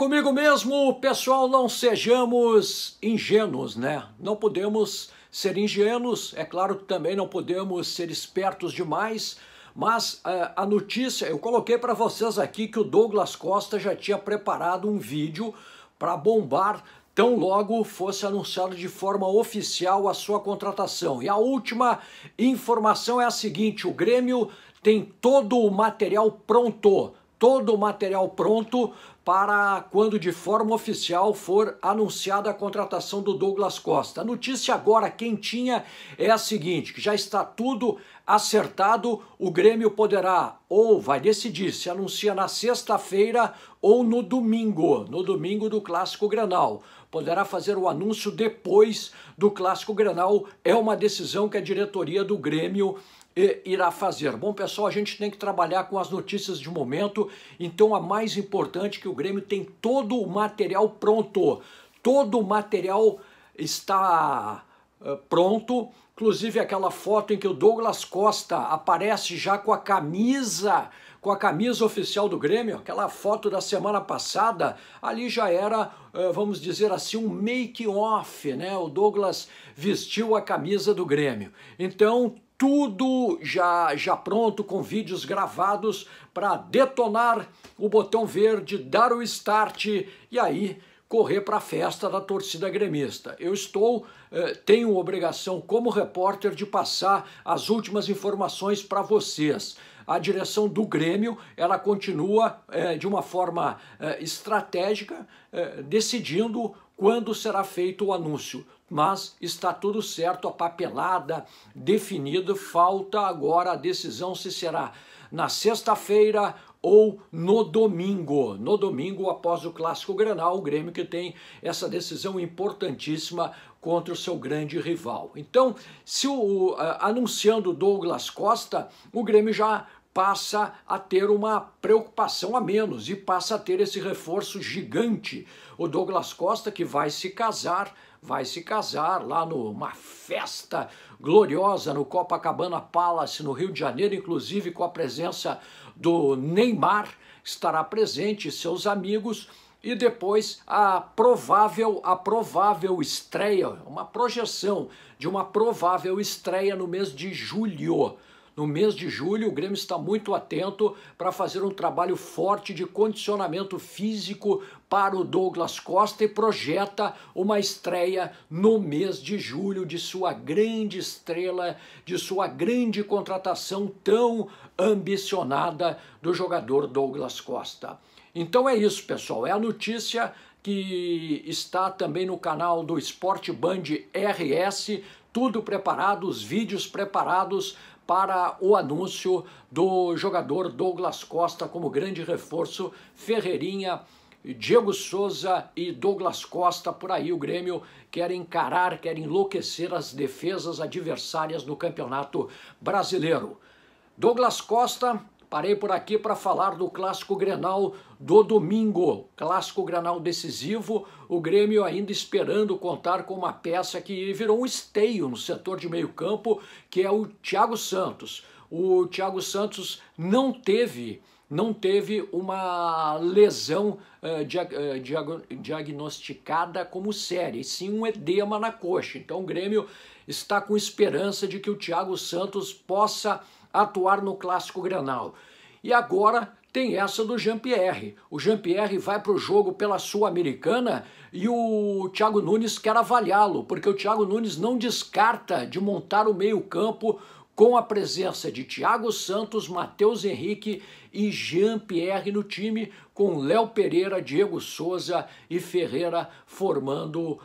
comigo mesmo, pessoal, não sejamos ingênuos, né? Não podemos ser ingênuos, é claro que também não podemos ser espertos demais, mas a, é, a notícia, eu coloquei para vocês aqui que o Douglas Costa já tinha preparado um vídeo para bombar tão logo fosse anunciado de forma oficial a sua contratação. E a última informação é a seguinte: o Grêmio tem todo o material pronto todo o material pronto para quando de forma oficial for anunciada a contratação do Douglas Costa. A notícia agora quentinha é a seguinte, que já está tudo acertado, o Grêmio poderá ou vai decidir se anuncia na sexta-feira ou no domingo, no domingo do Clássico Granal. Poderá fazer o anúncio depois do Clássico Granal, é uma decisão que a diretoria do Grêmio irá fazer. Bom, pessoal, a gente tem que trabalhar com as notícias de momento, então a mais importante é que o Grêmio tem todo o material pronto. Todo o material está eh, pronto, inclusive aquela foto em que o Douglas Costa aparece já com a camisa, com a camisa oficial do Grêmio, aquela foto da semana passada, ali já era, eh, vamos dizer assim, um make-off, né? O Douglas vestiu a camisa do Grêmio. Então, tudo já, já pronto, com vídeos gravados para detonar o botão verde, dar o start e aí correr para a festa da torcida gremista. Eu estou, eh, tenho obrigação como repórter de passar as últimas informações para vocês. A direção do Grêmio, ela continua eh, de uma forma eh, estratégica, eh, decidindo quando será feito o anúncio, mas está tudo certo, a papelada definida, falta agora a decisão se será na sexta-feira ou no domingo. No domingo, após o Clássico Granal, o Grêmio que tem essa decisão importantíssima contra o seu grande rival. Então, se o, uh, anunciando Douglas Costa, o Grêmio já passa a ter uma preocupação a menos e passa a ter esse reforço gigante. O Douglas Costa que vai se casar, vai se casar lá numa festa gloriosa no Copacabana Palace, no Rio de Janeiro, inclusive com a presença do Neymar, estará presente, seus amigos e depois a provável a provável estreia, uma projeção de uma provável estreia no mês de julho no mês de julho, o Grêmio está muito atento para fazer um trabalho forte de condicionamento físico para o Douglas Costa e projeta uma estreia no mês de julho de sua grande estrela, de sua grande contratação tão ambicionada do jogador Douglas Costa. Então é isso, pessoal. É a notícia que está também no canal do Sport Band RS. Tudo preparado, os vídeos preparados para o anúncio do jogador Douglas Costa como grande reforço, Ferreirinha. Diego Souza e Douglas Costa, por aí o Grêmio quer encarar, quer enlouquecer as defesas adversárias no Campeonato Brasileiro. Douglas Costa Parei por aqui para falar do clássico Grenal do domingo. Clássico Grenal decisivo, o Grêmio ainda esperando contar com uma peça que virou um esteio no setor de meio-campo, que é o Thiago Santos. O Thiago Santos não teve não teve uma lesão uh, dia uh, diagnosticada como séria, e sim um edema na coxa. Então o Grêmio está com esperança de que o Thiago Santos possa atuar no Clássico Grenal. E agora tem essa do Jean-Pierre. O Jean-Pierre vai para o jogo pela Sul-Americana e o Thiago Nunes quer avaliá-lo, porque o Thiago Nunes não descarta de montar o meio-campo com a presença de Thiago Santos, Matheus Henrique e Jean-Pierre no time, com Léo Pereira, Diego Souza e Ferreira formando uh,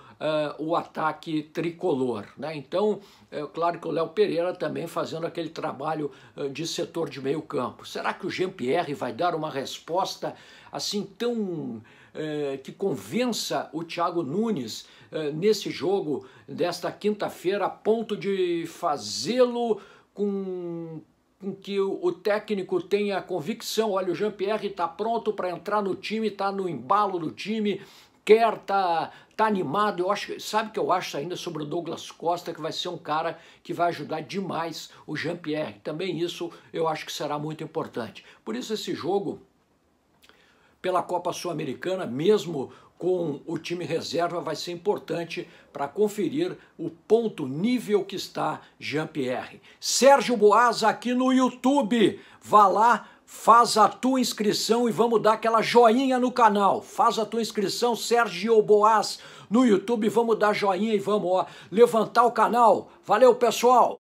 o ataque tricolor. Né? Então, é claro que o Léo Pereira também fazendo aquele trabalho uh, de setor de meio campo. Será que o Jean-Pierre vai dar uma resposta assim tão eh, que convença o Thiago Nunes nesse jogo desta quinta-feira a ponto de fazê-lo com com que o técnico tenha convicção, olha, o Jean-Pierre está pronto para entrar no time, está no embalo do time, quer, está, tá animado. Eu acho, sabe que eu acho ainda sobre o Douglas Costa, que vai ser um cara que vai ajudar demais o Jean-Pierre. Também isso eu acho que será muito importante. Por isso esse jogo pela Copa Sul-Americana, mesmo com o time reserva vai ser importante para conferir o ponto nível que está Jean-Pierre. Sérgio Boas aqui no YouTube. Vá lá, faz a tua inscrição e vamos dar aquela joinha no canal. Faz a tua inscrição, Sérgio Boas, no YouTube. Vamos dar joinha e vamos ó, levantar o canal. Valeu, pessoal!